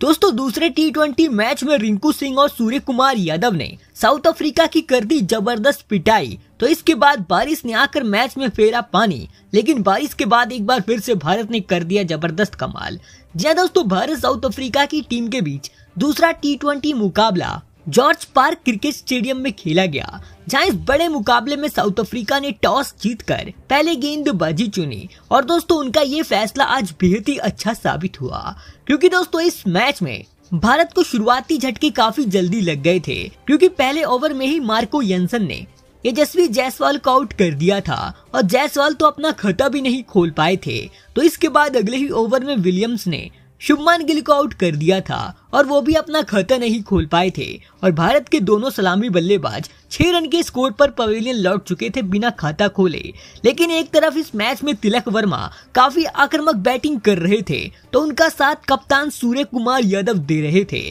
दोस्तों दूसरे T match में रिंकू सिंह और सूर्य कुमार यादव ने साउथ अफ्रीका की कर दी जबरदस्त पिटाई तो इसके बाद बारिश ने आकर मैच में फेरा पानी लेकिन बारिश के बाद एक बार फिर से भारत ने कर दिया जबरदस्त कमाल जी हाँ दोस्तों भारत साउथ अफ्रीका की टीम के बीच दूसरा टी मुकाबला जॉर्ज पार्क क्रिकेट स्टेडियम में खेला गया जहाँ इस बड़े मुकाबले में साउथ अफ्रीका ने टॉस जीतकर पहले गेंदबाजी चुनी और दोस्तों उनका ये फैसला आज बेहद ही अच्छा साबित हुआ क्योंकि दोस्तों इस मैच में भारत को शुरुआती झटके काफी जल्दी लग गए थे क्योंकि पहले ओवर में ही मार्को यंसन ने तेजस्वी जायसवाल को आउट कर दिया था और जायसवाल तो अपना खाता भी नहीं खोल पाए थे तो इसके बाद अगले ही ओवर में विलियम्स ने शुभमान गिल को आउट कर दिया था और वो भी अपना खाता नहीं खोल पाए थे और भारत के दोनों सलामी बल्लेबाज छह रन के स्कोर पर पवेलियन लौट चुके थे बिना खाता खोले लेकिन एक तरफ इस मैच में तिलक वर्मा काफी आक्रामक बैटिंग कर रहे थे तो उनका साथ कप्तान सूर्य कुमार यादव दे रहे थे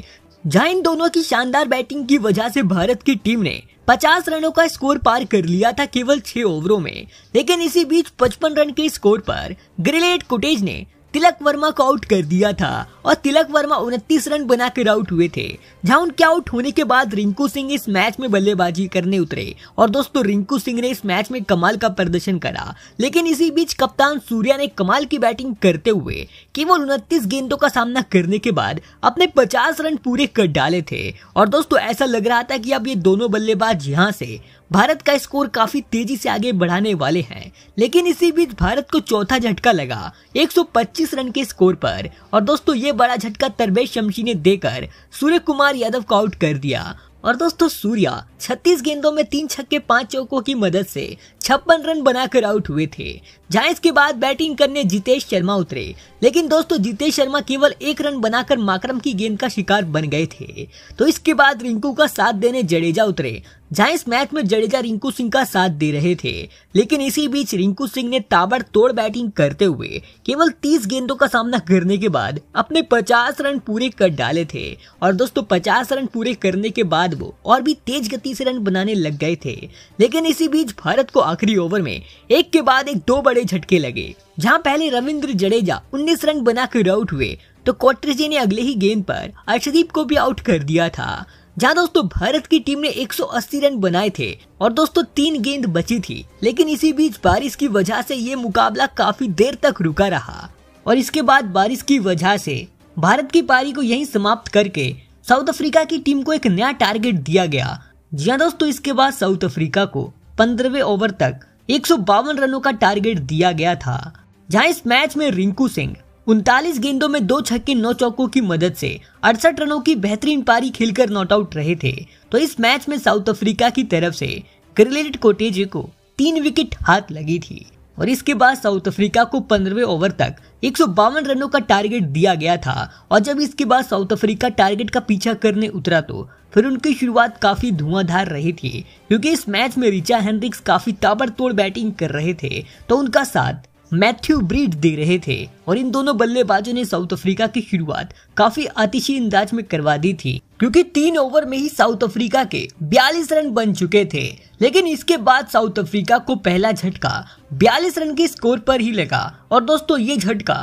जहां इन दोनों की शानदार बैटिंग की वजह से भारत की टीम ने 50 रनों का स्कोर पार कर लिया था केवल 6 ओवरों में लेकिन इसी बीच 55 रन के स्कोर पर ग्रिलेट कुटेज ने तिलक वर्मा को आउट कर दिया था और तिलक वर्मा उनतीस रन बनाकर आउट हुए थे जहां उनके आउट होने के बाद रिंकू सिंह इस मैच में बल्लेबाजी करने उतरे और दोस्तों रिंकू सिंह ने इस मैच में कमाल का प्रदर्शन करा लेकिन इसी बीच कप्तान सूर्या ने कमाल की बैटिंग करते हुए केवल उनतीस गेंदों का सामना करने के बाद अपने पचास रन पूरे कर डाले थे और दोस्तों ऐसा लग रहा था कि अब ये दोनों बल्लेबाज यहाँ से भारत का स्कोर काफी तेजी से आगे बढ़ाने वाले हैं लेकिन इसी बीच भारत को चौथा झटका लगा 125 रन के स्कोर पर और दोस्तों ये बड़ा झटका तरबेज शमशी ने देकर सूर्य कुमार यादव को आउट कर दिया और दोस्तों सूर्या 36 गेंदों में तीन छक्के पांच चौकों की मदद से छप्पन रन बनाकर आउट हुए थे जहां इसके बाद बैटिंग करने जितेश शर्मा उतरे लेकिन दोस्तों जितेश शर्मा केवल एक रन बनाकर माकरम की गेंद का शिकार बन गए थे तो इसके बाद रिंकू का साथ देने जडेजा उतरे जहां इस मैच में जडेजा रिंकू सिंह का साथ दे रहे थे लेकिन इसी बीच रिंकू सिंह ने ताबड़तोड़ बैटिंग करते हुए केवल 30 गेंदों का सामना करने के बाद अपने 50 रन पूरे कर डाले थे और दोस्तों 50 रन पूरे करने के बाद वो और भी तेज गति से रन बनाने लग गए थे लेकिन इसी बीच भारत को आखिरी ओवर में एक के बाद एक दो बड़े झटके लगे जहाँ पहले रविंद्र जडेजा उन्नीस रन बनाकर आउट हुए तो कोटरेजे ने अगले ही गेंद पर अर्षदीप को भी आउट कर दिया था जहाँ दोस्तों भारत की टीम ने 180 रन बनाए थे और दोस्तों तीन गेंद बची थी लेकिन इसी बीच बारिश की वजह से ये मुकाबला काफी देर तक रुका रहा और इसके बाद बारिश की वजह से भारत की पारी को यहीं समाप्त करके साउथ अफ्रीका की टीम को एक नया टारगेट दिया गया जी दोस्तों इसके बाद साउथ अफ्रीका को पंद्रहवे ओवर तक एक रनों का टारगेट दिया गया था जहाँ इस मैच में रिंकू सिंह उनतालीस गेंदों में दो छक्के नौ चौकों की मदद से अड़सठ रनों की बेहतरीन पारी खेलकर नॉट आउट रहे थे तो इस मैच में साउथ अफ्रीका की तरफ से ग्रिलेट कोटेजे को तीन विकेट हाथ लगी थी और इसके बाद साउथ अफ्रीका को पंद्रहवें ओवर तक एक रनों का टारगेट दिया गया था और जब इसके बाद साउथ अफ्रीका टारगेट का पीछा करने उतरा तो फिर उनकी शुरुआत काफी धुआंधार रही थी क्योंकि इस मैच में रिचा हेनरिक्स काफी ताबड़तोड़ बैटिंग कर रहे थे तो उनका साथ मैथ्यू ब्रीड दे रहे थे और इन दोनों बल्लेबाजों ने साउथ अफ्रीका की शुरुआत काफी आतिशी अंदाज में करवा दी थी क्योंकि तीन ओवर में ही साउथ अफ्रीका के 42 रन बन चुके थे लेकिन इसके बाद साउथ अफ्रीका को पहला झटका 42 रन के स्कोर पर ही लगा और दोस्तों ये झटका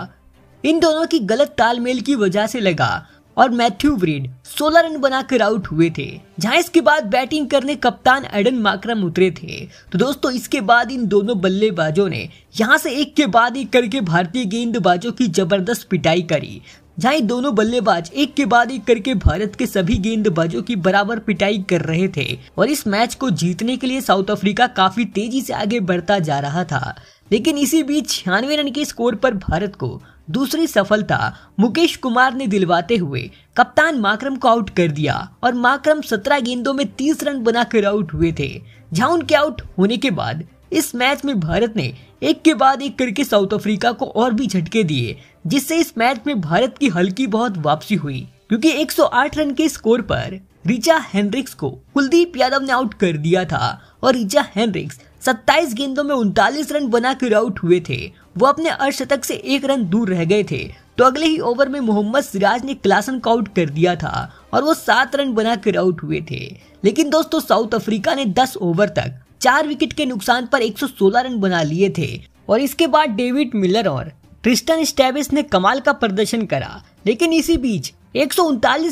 इन दोनों की गलत तालमेल की वजह से लगा और मैथ्यू ब्रीड 16 रन बनाकर आउट हुए थे जहां इसके बाद बैटिंग करने कप्तान एडन माक्रम उतरे थे तो दोस्तों इसके बाद इन दोनों बल्लेबाजों ने यहां से एक के बाद एक करके भारतीय गेंदबाजों की जबरदस्त पिटाई करी जहां दोनों बल्लेबाज एक के बाद एक करके भारत के सभी गेंदबाजों की बराबर पिटाई कर रहे थे और इस मैच को जीतने के लिए साउथ अफ्रीका काफी तेजी से आगे बढ़ता जा रहा था लेकिन इसी बीच छियानवे रन के स्कोर पर भारत को दूसरी सफलता मुकेश कुमार ने दिलवाते हुए कप्तान माकरम को आउट कर दिया और माकरम 17 गेंदों में 30 रन बनाकर आउट हुए थे जहां उनके आउट होने के बाद इस मैच में भारत ने एक के बाद एक करके साउथ अफ्रीका को और भी झटके दिए जिससे इस मैच में भारत की हल्की बहुत वापसी हुई क्योंकि 108 रन के स्कोर पर रिचा हेनरिक्स को कुलदीप यादव ने आउट कर दिया था और रिचा हेनरिक्स 27 गेंदों में उनतालीस रन बनाकर आउट हुए थे वो अपने अर्धशतक से एक रन दूर रह गए थे तो अगले ही ओवर में मोहम्मद सिराज ने क्लासन को आउट कर दिया था और वो सात रन बनाकर आउट हुए थे लेकिन दोस्तों साउथ अफ्रीका ने 10 ओवर तक चार विकेट के नुकसान पर 116 रन बना लिए थे और इसके बाद डेविड मिलर और ट्रिस्टन स्टेबिस ने कमाल का प्रदर्शन करा लेकिन इसी बीच एक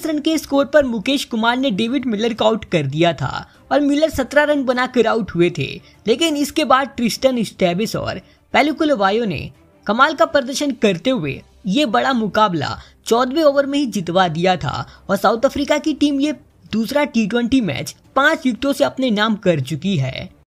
रन के स्कोर पर मुकेश कुमार ने डेविड मिलर को आउट कर दिया था और मिलर 17 रन बनाकर आउट हुए थे लेकिन इसके बाद ट्रिस्टन स्टेबिस और पेलुकुलवायो ने कमाल का प्रदर्शन करते हुए ये बड़ा मुकाबला चौदहवें ओवर में ही जितवा दिया था और साउथ अफ्रीका की टीम ये दूसरा टी मैच पांच विकेटों से अपने नाम कर चुकी है